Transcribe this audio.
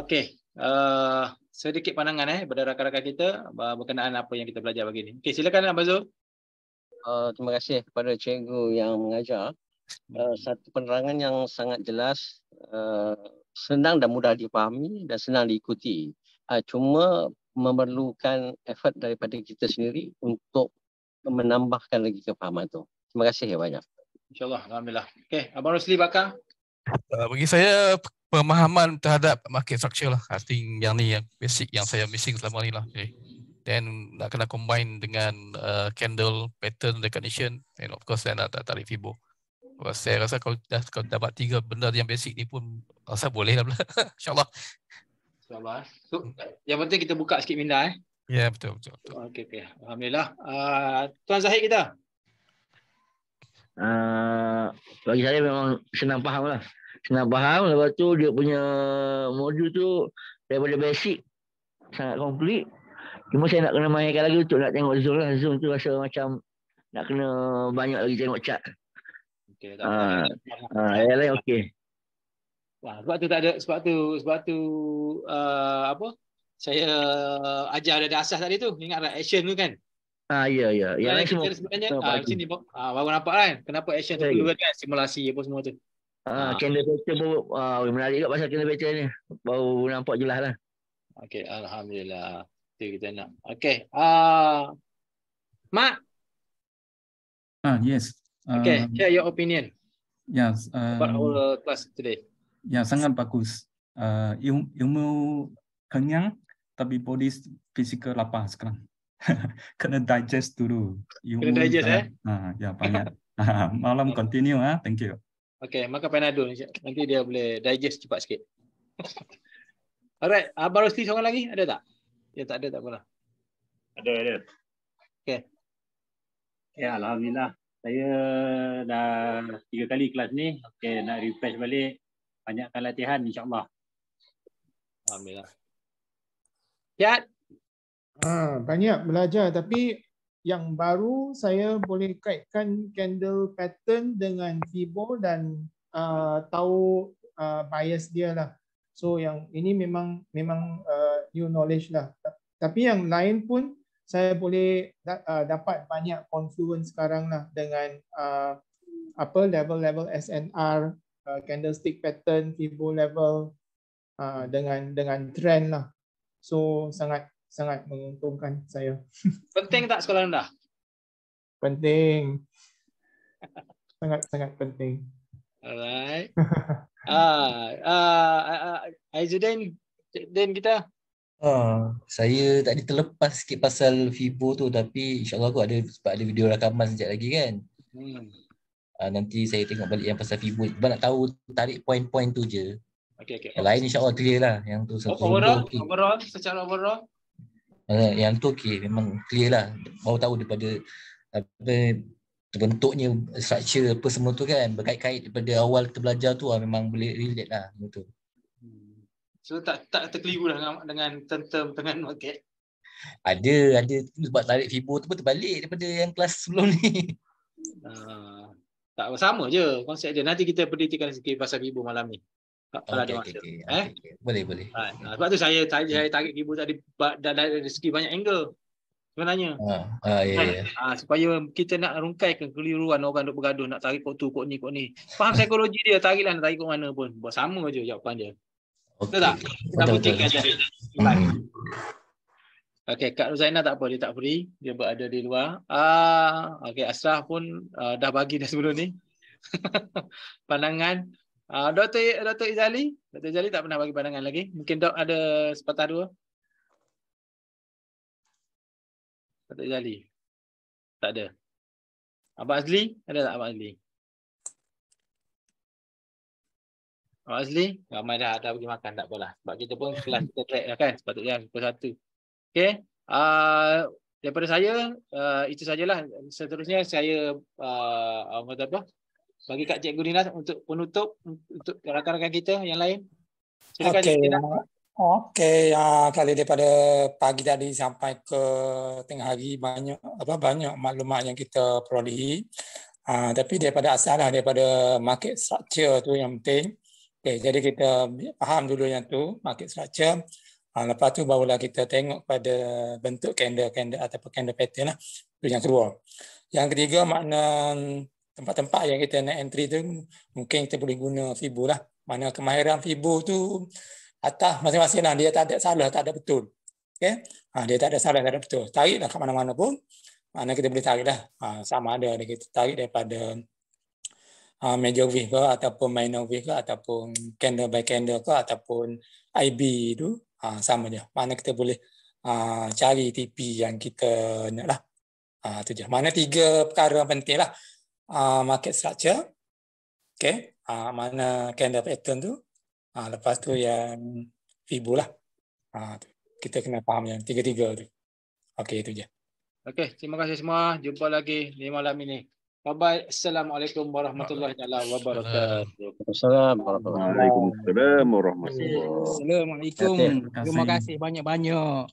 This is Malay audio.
Okey. Uh, sedikit pandangan eh kepada rakan-rakan kita uh, berkenaan apa yang kita belajar pagi ni. Okey, silakan Abang Zul. Uh, terima kasih kepada cikgu yang mengajar. Uh, satu penerangan yang sangat jelas, uh, senang dan mudah dipahami dan senang diikuti. Uh, cuma memerlukan effort daripada kita sendiri untuk menambahkan lagi kefahaman tu. Terima kasih ya, banyak. InsyaAllah. Alhamdulillah. Okey, Abang Rusli bakar. Uh, bagi saya pemahaman terhadap market structure lah. I think yang ni yang basic yang saya missing selama ni lah. Okay. Eh, then nak kena combine dengan uh, candle pattern recognition and of course saya nak tarik Fibo. Well, saya rasa kalau dah kalau dapat tiga benda yang basic ni pun rasa boleh lah. InsyaAllah. InsyaAllah. So, yang penting kita buka sikit minda eh. Ya yeah, betul, betul betul. Okay okay. Alhamdulillah. Uh, Tuan Zahid kita. Uh, bagi saya memang senang faham lah senang faham lepas tu dia punya modul tu daripada basic sangat komplit cuma saya nak kena mainkan lagi untuk nak tengok zoom lah zoom tu rasa macam nak kena banyak lagi tengok chat Okay, ah ah ya okey wah sebab tu tak ada sebab tu sebab tu uh, apa saya ajar ada dasar tadi tu ingat tak action tu kan Ah ya ya. Yang lain semua. Sebenarnya ah, sini ah, baru nampak kan kenapa action tu perlu kan simulasi apa semua tu. Ah, ha. candle picture pun ah, menarik juga pasal candle picture ni. Baru nampak jelas lah. Okay, Alhamdulillah. Itu kita nak. Okay. Uh, ah, Mak? Ah, yes. Okay, um, ah. share your opinion. Yes. Um, about our class today. Ya, yeah, sangat bagus. Uh, ilmu kenyang tapi body fisikal lapar sekarang. Kena digest dulu. Kena digest uh, eh? Uh, ya, yeah, banyak. Malam continue. Uh, thank you. Okay, makan panadol ni. Nanti dia boleh digest cepat sikit. Alright, Abang Rosli seorang lagi ada tak? Ya tak ada tak apalah. Ada, ada. Okay. Ya, Alhamdulillah. Saya dah tiga kali kelas ni. Okay, nak refresh balik. Banyakkan latihan insyaAllah. Alhamdulillah. Ya. Ah, banyak belajar tapi yang baru saya boleh kaitkan candle pattern dengan fibo dan uh, tahu uh, bias dia lah. So yang ini memang memang uh, new knowledge lah. Tapi yang lain pun saya boleh da uh, dapat banyak confluence sekarang lah dengan uh, apa level-level SNR, uh, candlestick pattern, fibo level uh, dengan dengan trend lah. So sangat sangat menguntungkan saya. Penting tak sekolah rendah? Penting. Sangat-sangat penting. Alright. Ah, ah, ah Aizuddin, Dan kita. Ah, saya tadi terlepas sikit pasal Fibo tu tapi insya-Allah aku ada sebab ada video rakaman sejak lagi kan. Hmm. Ah, nanti saya tengok balik yang pasal Fibo. Sebab nak tahu tarik poin-poin tu je. Okey okey. Yang lain insya-Allah clear lah yang tu oh, overall, overall secara overall Eh, yang tu okey memang clear lah baru tahu daripada apa bentuknya, structure apa semua tu kan berkait-kait daripada awal kita belajar tu lah, memang boleh relate lah betul hmm. so tak tak terkeliru lah dengan dengan term term dengan market ada ada sebab tarik fibo tu pun terbalik daripada yang kelas sebelum ni uh, tak sama je konsep dia nanti kita perdetikan sikit pasal fibo malam ni tak okay, okay, Okay, Eh? Okay, boleh, boleh. Ha, ha, sebab tu saya, saya, saya target ibu tadi dari segi banyak angle. Sebenarnya. Ha, ha, ya, yeah. Ha, ya. Ha, supaya kita nak rungkai keliruan orang duk bergaduh nak tarik kot tu, kot ni, kot ni. Faham psikologi dia, tariklah nak tarik kot mana pun. Buat sama je jawapan dia. Okay. Betul tak? Kita putihkan je. Hmm. Okay, Kak Ruzainah tak apa, dia tak free. Dia berada di luar. Ah, uh, okay, Asrah pun uh, dah bagi dah sebelum ni. Pandangan Ah, Dr. Dr. Izali, Dr. Izali tak pernah bagi pandangan lagi. Mungkin Dok ada sepatah dua. Dr. Izali. Tak ada. Abang Azli, ada tak Abang Azli? Abang Azli, ramai dah ada pergi makan tak apalah. Sebab kita pun kelas kita track dah kan. Sepatutnya pukul satu. Okay. Uh, ah, daripada saya, uh, itu sajalah. Seterusnya saya, uh, apa? bagi Kak Cik Gunina untuk penutup untuk rakan-rakan kita yang lain. Silakan okay. Okey, uh, kali daripada pagi tadi sampai ke tengah hari banyak apa banyak maklumat yang kita perolehi. Uh, tapi daripada asalah daripada market structure tu yang penting. Okey, jadi kita faham dulu yang tu market structure. Uh, lepas tu barulah kita tengok pada bentuk candle candle atau candle pattern lah. tu yang kedua. Yang ketiga makna tempat-tempat yang kita nak entry tu mungkin kita boleh guna fibo lah. Mana kemahiran fibo tu atas masing-masing lah. Dia tak ada salah, tak ada betul. Okay? Ha, dia tak ada salah, tak ada betul. Tarik lah kat mana-mana pun. Mana kita boleh tarik lah. Ha, sama ada kita tarik daripada ha, major wave ke ataupun minor wave ke ataupun candle by candle ke ataupun IB tu. Ha, sama je. Mana kita boleh ha, cari TP yang kita nak lah. Ha, tu je. Mana tiga perkara penting lah uh, market structure. Okay, uh, mana candle pattern tu. Uh, lepas tu hmm. yang fibu lah. Uh, kita kena faham yang tiga-tiga tu. Okay, itu je. Okay, terima kasih semua. Jumpa lagi di malam ini. Bye-bye. Assalamualaikum warahmatullahi Taala. wabarakatuh. Assalamualaikum warahmatullahi wabarakatuh. Assalamualaikum. Terima kasih banyak-banyak.